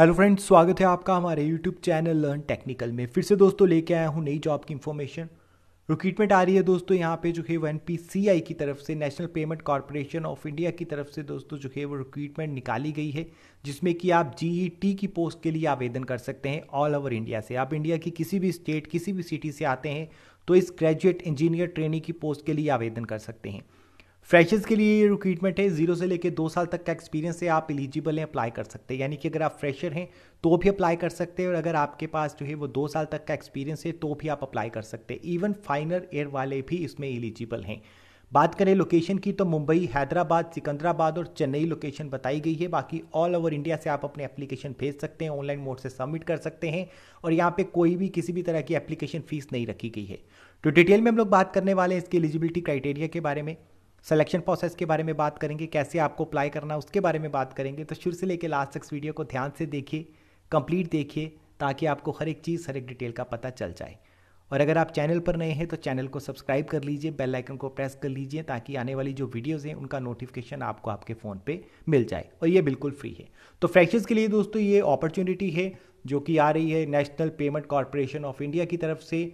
hello friends स्वागत है आपका हमारे यूट्यूब चैनल लर्न टेक्निकल में फिर से दोस्तों लेके आया हूँ नई जॉब की इन्फॉर्मेशन रिक्रूटमेंट आ रही है दोस्तों यहाँ पे जो है वन पी सी आई की तरफ से national payment corporation of India की तरफ से दोस्तों जो है वो रिक्रूटमेंट निकाली गई है जिसमें कि आप जी ई टी की पोस्ट के लिए आवेदन कर सकते हैं ऑल ओवर इंडिया से आप इंडिया की किसी भी स्टेट किसी भी सिटी से आते हैं तो इस ग्रेजुएट इंजीनियर ट्रेनिंग की पोस्ट के लिए आवेदन कर सकते हैं फ्रेशर्स के लिए ये रिक्रूटमेंट है जीरो से लेकर दो साल तक का एक्सपीरियंस है आप एलिजिबल हैं अप्लाई कर सकते हैं यानी कि अगर आप फ्रेशर हैं तो भी अप्लाई कर सकते हैं और अगर आपके पास जो है वो दो साल तक का एक्सपीरियंस है तो भी आप अप्लाई कर सकते हैं इवन फाइनर एयर वाले भी इसमें एलिजिबल हैं बात करें लोकेशन की तो मुंबई हैदराबाद सिकंदराबाद और चेन्नई लोकेशन बताई गई है बाकी ऑल ओवर इंडिया से आप अपने एप्लीकेशन भेज सकते हैं ऑनलाइन मोड से सबमिट कर सकते हैं और यहाँ पे कोई भी किसी भी तरह की एप्लीकेशन फ़ीस नहीं रखी गई है तो डिटेल में हम लोग बात करने वाले हैं इसके एलिजिबिलिटी क्राइटेरिया के बारे में सिलेक्शन प्रोसेस के बारे में बात करेंगे कैसे आपको अप्लाई करना है उसके बारे में बात करेंगे तो शुरू से लेकर लास्ट तक वीडियो को ध्यान से देखिए कंप्लीट देखिए ताकि आपको हर एक चीज़ हर एक डिटेल का पता चल जाए और अगर आप चैनल पर नए हैं तो चैनल को सब्सक्राइब कर लीजिए बेल आइकन को प्रेस कर लीजिए ताकि आने वाली जो वीडियोस हैं उनका नोटिफिकेशन आपको आपके फ़ोन पे मिल जाए और ये बिल्कुल फ्री है तो फ्रैक्चर्स के लिए दोस्तों ये अपॉर्चुनिटी है जो कि आ रही है national payment corporation of India की तरफ से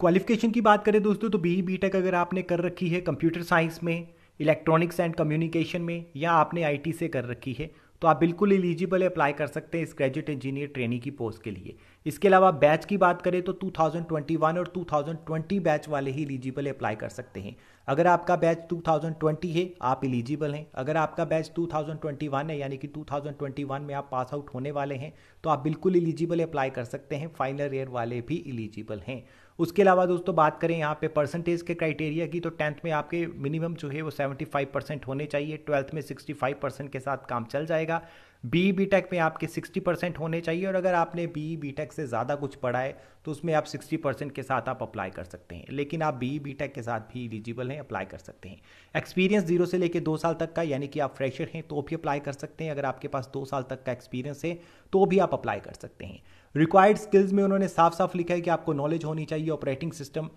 क्वालिफिकेशन की बात करें दोस्तों तो बी बी e अगर आपने कर रखी है कंप्यूटर साइंस में इलेक्ट्रॉनिक्स एंड कम्युनिकेशन में या आपने आईटी से कर रखी है तो आप बिल्कुल एलिजिबल अप्लाई कर सकते हैं इस ग्रेजुएट इंजीनियर ट्रेनिंग की पोस्ट के लिए इसके अलावा बैच की बात करें तो 2021 और 2020 बैच वाले ही एलिजिबल अप्लाई कर सकते हैं अगर आपका बैच 2020 है आप एलिजिबल हैं अगर आपका बैच 2021 है यानी कि 2021 में आप पास आउट होने वाले हैं तो आप बिल्कुल एलिजिबल अप्लाई कर सकते हैं फाइनल ईयर वाले भी एलिजिबल हैं उसके अलावा दोस्तों बात करें यहाँ पे परसेंटेज के क्राइटेरिया की तो टेंथ में आपके मिनिमम जो है वो 75 परसेंट होने चाहिए ट्वेल्थ में 65 परसेंट के साथ काम चल जाएगा बी बी टेक में आपके 60 परसेंट होने चाहिए और अगर आपने बी बी टेक से ज़्यादा कुछ पढ़ा है तो उसमें आप 60 परसेंट के साथ आप अप्लाई कर सकते हैं लेकिन आप बी बी टेक के साथ भी एलिजिबल हैं अप्लाई कर सकते हैं एक्सपीरियंस जीरो से लेकर दो साल तक का यानी कि आप फ्रेशर हैं तो भी अप्लाई कर सकते हैं अगर आपके पास दो साल तक का एक्सपीरियंस है तो भी आप अप्लाई कर सकते हैं रिक्वायर्ड स्किल्स में उन्होंने साफ साफ लिखा है कि आपको नॉलेज होनी चाहिए ऑपरेटिंग सिस्टम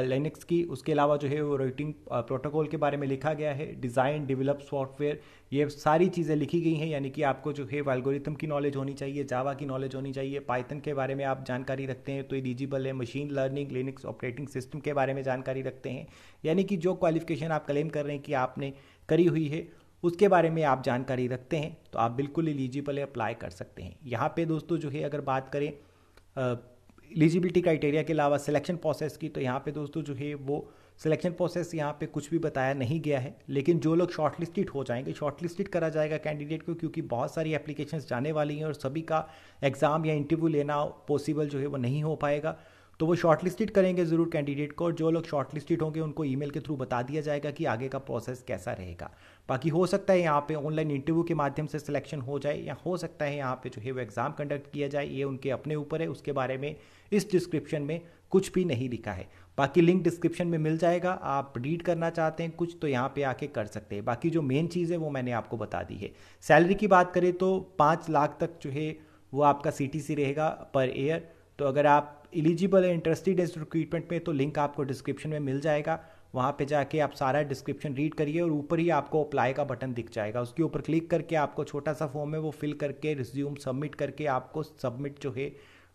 लिनक्स की उसके अलावा जो है वो रेटिंग प्रोटोकॉल के बारे में लिखा गया है डिज़ाइन डेवलप सॉफ्टवेयर ये सारी चीज़ें लिखी गई हैं यानी कि आपको जो है वालगोरिथम की नॉलेज होनी चाहिए जावा की नॉलेज होनी चाहिए पाइथन के बारे में आप जानकारी रखते हैं तो एलिजिबल है machine learning Linux operating system के बारे में जानकारी रखते हैं यानी कि जो क्वालिफिकेशन आप क्लेम कर रहे हैं कि आपने करी हुई है उसके बारे में आप जानकारी रखते हैं तो आप बिल्कुल एलिजिबल है अप्लाई कर सकते हैं यहाँ पे दोस्तों जो है अगर बात करें एलिजिबिलिटी क्राइटेरिया के अलावा सिलेक्शन प्रोसेस की तो यहाँ पे दोस्तों जो है वो सिलेक्शन प्रोसेस यहाँ पे कुछ भी बताया नहीं गया है लेकिन जो लोग शॉर्टलिस्टेड हो जाएंगे शॉर्टलिस्टेड करा जाएगा कैंडिडेट को क्योंकि बहुत सारी एप्लीकेशन जाने वाली हैं और सभी का एग्ज़ाम या इंटरव्यू लेना पॉसिबल जो है वो नहीं हो पाएगा तो वो शॉर्टलिस्टेड करेंगे ज़रूर कैंडिडेट को और जो लोग शॉर्टलिस्टेड होंगे उनको ईमेल के थ्रू बता दिया जाएगा कि आगे का प्रोसेस कैसा रहेगा बाकी हो सकता है यहाँ पे ऑनलाइन इंटरव्यू के माध्यम से सिलेक्शन हो जाए या हो सकता है यहाँ पे जो है वो एग्ज़ाम कंडक्ट किया जाए ये उनके अपने ऊपर है उसके बारे में इस डिस्क्रिप्शन में कुछ भी नहीं लिखा है बाकी लिंक डिस्क्रिप्शन में मिल जाएगा आप रीड करना चाहते हैं कुछ तो यहाँ पे आके कर सकते हैं बाकी जो मेन चीज़ है वो मैंने आपको बता दी है सैलरी की बात करें तो पाँच लाख तक जो है वो आपका सी रहेगा पर ईयर तो अगर आप एलिजिबल है इंटरेस्टेड है इस रिक्रूटमेंट में तो लिंक आपको डिस्क्रिप्शन में मिल जाएगा वहाँ पे जाके आप सारा डिस्क्रिप्शन रीड करिए और ऊपर ही आपको अप्लाई का बटन दिख जाएगा उसके ऊपर क्लिक करके आपको छोटा सा फॉर्म है वो फिल करके रिज्यूम सबमिट करके आपको सबमिट जो है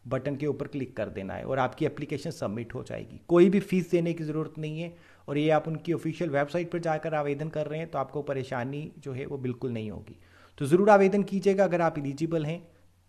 बटन के ऊपर क्लिक कर देना है और आपकी एप्लीकेशन सबमिट हो जाएगी कोई भी फीस देने की ज़रूरत नहीं है और ये आप उनकी ऑफिशियल वेबसाइट पर जाकर आवेदन कर रहे हैं तो आपको परेशानी जो है वो बिल्कुल नहीं होगी तो ज़रूर आवेदन कीजिएगा अगर आप एलिजिबल हैं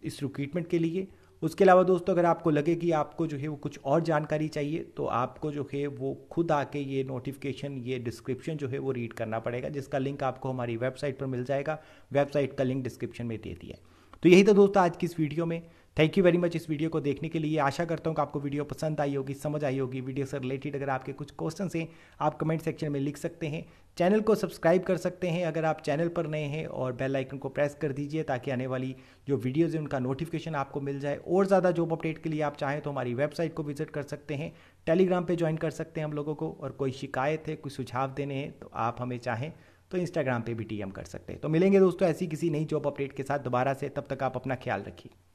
इस रिक्रूटमेंट के लिए उसके अलावा दोस्तों अगर आपको लगे कि आपको जो है वो कुछ और जानकारी चाहिए तो आपको जो है वो खुद आके ये नोटिफिकेशन ये डिस्क्रिप्शन जो है वो रीड करना पड़ेगा जिसका लिंक आपको हमारी वेबसाइट पर मिल जाएगा वेबसाइट का लिंक डिस्क्रिप्शन में दे दिया तो यही था दोस्तों आज की इस वीडियो में थैंक यू वेरी मच इस वीडियो को देखने के लिए आशा करता हूँ कि आपको वीडियो पसंद आई होगी समझ आई होगी वीडियो से रिलेटेड अगर आपके कुछ क्वेश्चन हैं आप कमेंट सेक्शन में लिख सकते हैं चैनल को सब्सक्राइब कर सकते हैं अगर आप चैनल पर नए हैं और बेल आइकन को प्रेस कर दीजिए ताकि आने वाली जो वीडियोज़ हैं उनका नोटिफिकेशन आपको मिल जाए और ज़्यादा जॉब अपडेट के लिए आप चाहें तो हमारी वेबसाइट को विजिट कर सकते हैं टेलीग्राम पे ज्वाइन कर सकते हैं हम लोगों को और कोई शिकायत है कोई सुझाव देने हैं तो आप हमें चाहें तो इंस्टाग्राम पे भी टीएम कर सकते हैं तो मिलेंगे दोस्तों ऐसी किसी नई जॉब अपडेट के साथ दोबारा से तब तक आप अपना ख्याल रखिए